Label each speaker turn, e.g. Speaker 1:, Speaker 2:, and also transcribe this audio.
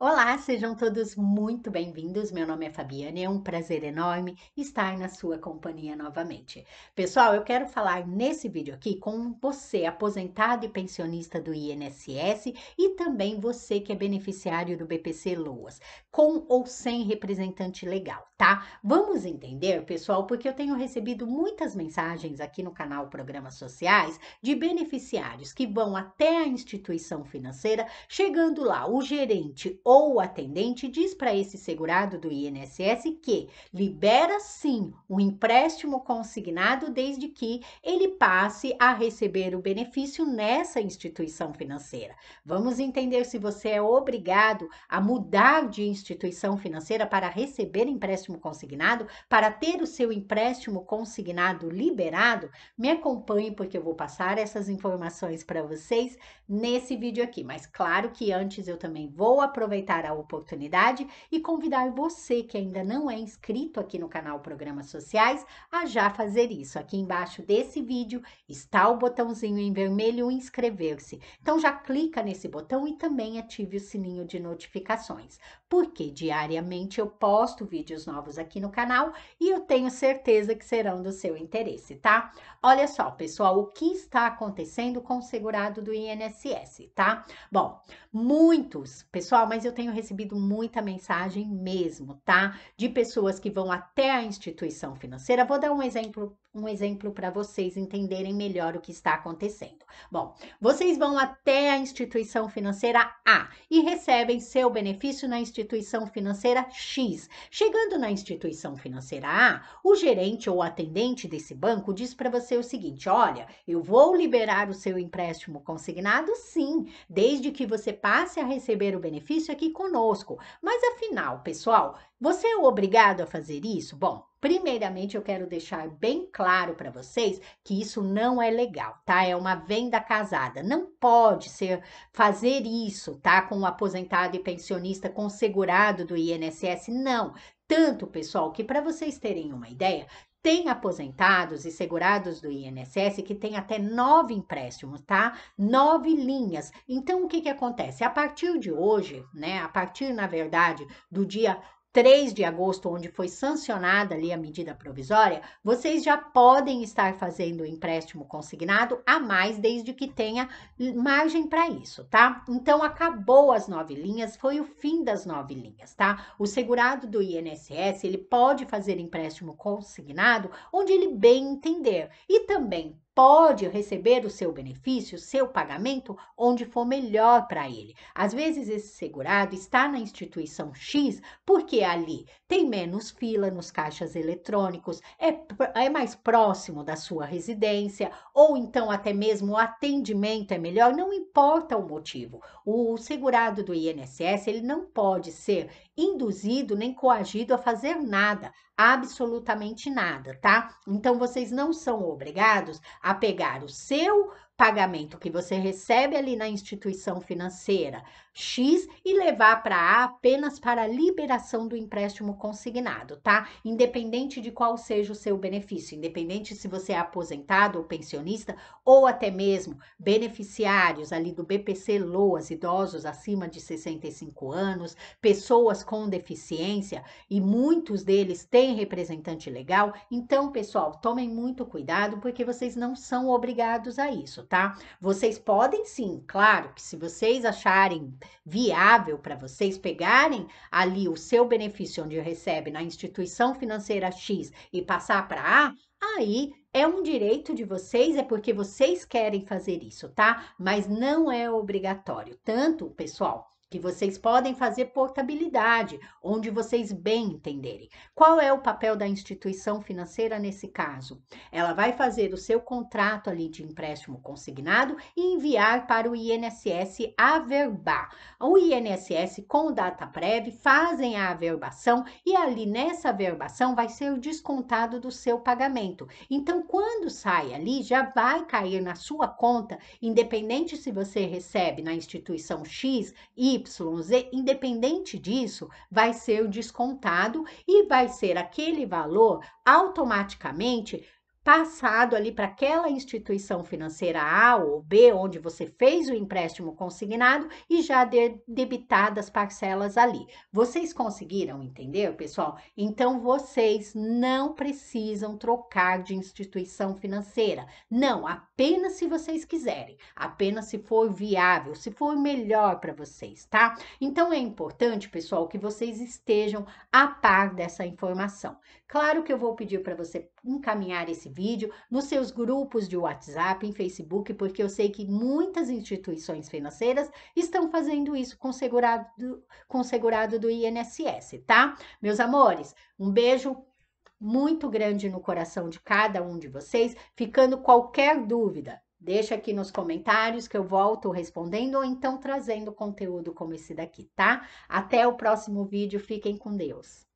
Speaker 1: Olá, sejam todos muito bem-vindos. Meu nome é Fabiana e é um prazer enorme estar na sua companhia novamente. Pessoal, eu quero falar nesse vídeo aqui com você, aposentado e pensionista do INSS e também você que é beneficiário do BPC Loas, com ou sem representante legal, tá? Vamos entender, pessoal, porque eu tenho recebido muitas mensagens aqui no canal Programas Sociais de beneficiários que vão até a instituição financeira, chegando lá, o gerente ou o atendente diz para esse segurado do INSS que libera sim o empréstimo consignado desde que ele passe a receber o benefício nessa instituição financeira. Vamos entender se você é obrigado a mudar de instituição financeira para receber empréstimo consignado, para ter o seu empréstimo consignado liberado. Me acompanhe porque eu vou passar essas informações para vocês nesse vídeo aqui, mas claro que antes eu também vou aproveitar aproveitar a oportunidade e convidar você que ainda não é inscrito aqui no canal Programas Sociais a já fazer isso. Aqui embaixo desse vídeo está o botãozinho em vermelho inscrever-se. Então já clica nesse botão e também ative o sininho de notificações, porque diariamente eu posto vídeos novos aqui no canal e eu tenho certeza que serão do seu interesse, tá? Olha só, pessoal, o que está acontecendo com o segurado do INSS, tá? Bom, muitos, pessoal, mas eu eu tenho recebido muita mensagem mesmo, tá? De pessoas que vão até a instituição financeira. Vou dar um exemplo, um exemplo para vocês entenderem melhor o que está acontecendo. Bom, vocês vão até a instituição financeira A e recebem seu benefício na instituição financeira X. Chegando na instituição financeira A, o gerente ou atendente desse banco diz para você o seguinte: olha, eu vou liberar o seu empréstimo consignado, sim, desde que você passe a receber o benefício aqui conosco. Mas afinal, pessoal, você é obrigado a fazer isso? Bom, primeiramente eu quero deixar bem claro para vocês que isso não é legal, tá? É uma venda casada. Não pode ser fazer isso, tá? Com o um aposentado e pensionista com segurado do INSS, não. Tanto, pessoal, que para vocês terem uma ideia, tem aposentados e segurados do INSS que tem até nove empréstimos, tá? Nove linhas. Então, o que, que acontece? A partir de hoje, né? A partir, na verdade, do dia 3 de agosto, onde foi sancionada ali a medida provisória, vocês já podem estar fazendo o empréstimo consignado a mais, desde que tenha margem para isso, tá? Então, acabou as nove linhas, foi o fim das nove linhas, tá? O segurado do INSS, ele pode fazer empréstimo consignado onde ele bem entender e também pode receber o seu benefício, seu pagamento, onde for melhor para ele. Às vezes, esse segurado está na instituição X porque é ali tem menos fila nos caixas eletrônicos, é, é mais próximo da sua residência, ou então até mesmo o atendimento é melhor, não importa o motivo. O segurado do INSS ele não pode ser induzido nem coagido a fazer nada, absolutamente nada, tá? Então vocês não são obrigados a pegar o seu pagamento que você recebe ali na instituição financeira X e levar para A apenas para a liberação do empréstimo consignado, tá? Independente de qual seja o seu benefício, independente se você é aposentado ou pensionista ou até mesmo beneficiários ali do BPC Loas, idosos acima de 65 anos, pessoas com deficiência e muitos deles têm representante legal. Então, pessoal, tomem muito cuidado porque vocês não são obrigados a isso, tá? Vocês podem sim, claro que se vocês acharem viável para vocês pegarem ali o seu benefício onde recebe na instituição financeira X e passar para A, aí é um direito de vocês, é porque vocês querem fazer isso, tá? Mas não é obrigatório. Tanto, pessoal, que vocês podem fazer portabilidade, onde vocês bem entenderem. Qual é o papel da instituição financeira nesse caso? Ela vai fazer o seu contrato ali de empréstimo consignado e enviar para o INSS averbar. O INSS com data prévia fazem a averbação e ali nessa averbação vai ser o descontado do seu pagamento. Então, quando sai ali, já vai cair na sua conta, independente se você recebe na instituição X, Y YZ, independente disso, vai ser o descontado e vai ser aquele valor automaticamente passado ali para aquela instituição financeira A ou B, onde você fez o empréstimo consignado e já de, debitadas parcelas ali. Vocês conseguiram entender, pessoal? Então vocês não precisam trocar de instituição financeira. Não, apenas se vocês quiserem, apenas se for viável, se for melhor para vocês, tá? Então é importante, pessoal, que vocês estejam a par dessa informação. Claro que eu vou pedir para você encaminhar esse vídeo, nos seus grupos de WhatsApp, em Facebook, porque eu sei que muitas instituições financeiras estão fazendo isso com segurado, com segurado do INSS, tá? Meus amores, um beijo muito grande no coração de cada um de vocês. Ficando qualquer dúvida, deixa aqui nos comentários que eu volto respondendo ou então trazendo conteúdo como esse daqui, tá? Até o próximo vídeo, fiquem com Deus.